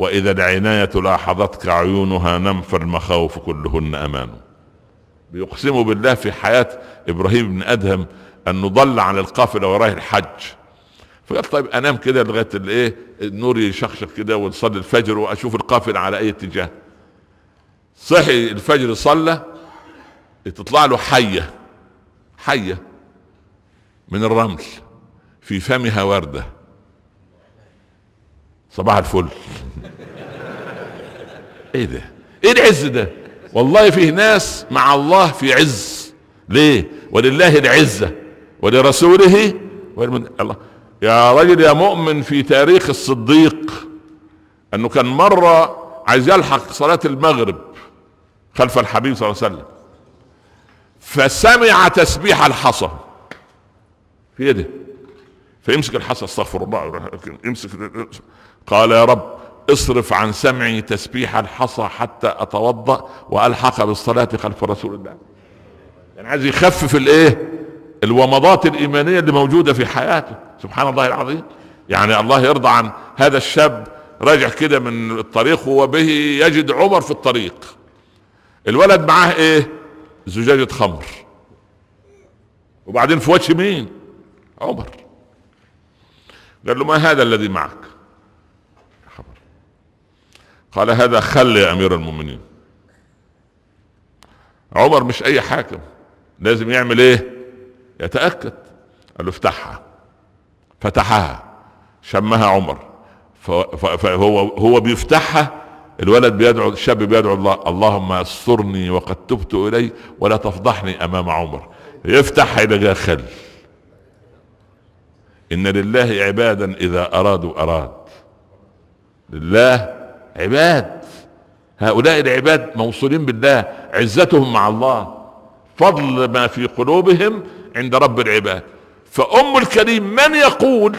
وإذا العناية لاحظتك عيونها نم فالمخاوف كلهن أمان بيقسم بالله في حياة إبراهيم بن أدهم أنه ضل عن القافلة وراه الحج فقال طيب أنام كده لغاية الإيه النور يشخشخ كده ونصلي الفجر وأشوف القافلة على أي اتجاه صحي الفجر صلى تطلع له حية حية من الرمل في فمها وردة صباح الفل ايه ده ايه العز ده والله فيه ناس مع الله في عز ليه ولله العزة ولرسوله والمن... الله يا رجل يا مؤمن في تاريخ الصديق انه كان مرة عايز يلحق صلاة المغرب خلف الحبيب صلى الله عليه وسلم فسمع تسبيح الحصى في يده إيه فيمسك الحصى استغفر الله يمسك قال يا رب اصرف عن سمعي تسبيح الحصى حتى اتوضا والحق بالصلاه خلف رسول الله يعني عايز يخفف الايه الومضات الايمانيه اللي موجوده في حياته سبحان الله العظيم يعني الله يرضى عن هذا الشاب راجع كده من الطريق وبه يجد عمر في الطريق الولد معاه ايه زجاجه خمر وبعدين في وجه مين عمر قال له ما هذا الذي معك قال هذا خل يا امير المؤمنين عمر مش اي حاكم لازم يعمل ايه يتاكد قال له افتحها فتحها شمها عمر فهو هو بيفتحها الولد بيدعو الشاب بيدعو الله اللهم استرني وقد تبت الي ولا تفضحني امام عمر يفتح الى خل ان لله عبادا اذا ارادوا اراد لله عباد هؤلاء العباد موصولين بالله عزتهم مع الله فضل ما في قلوبهم عند رب العباد فأم الكريم من يقول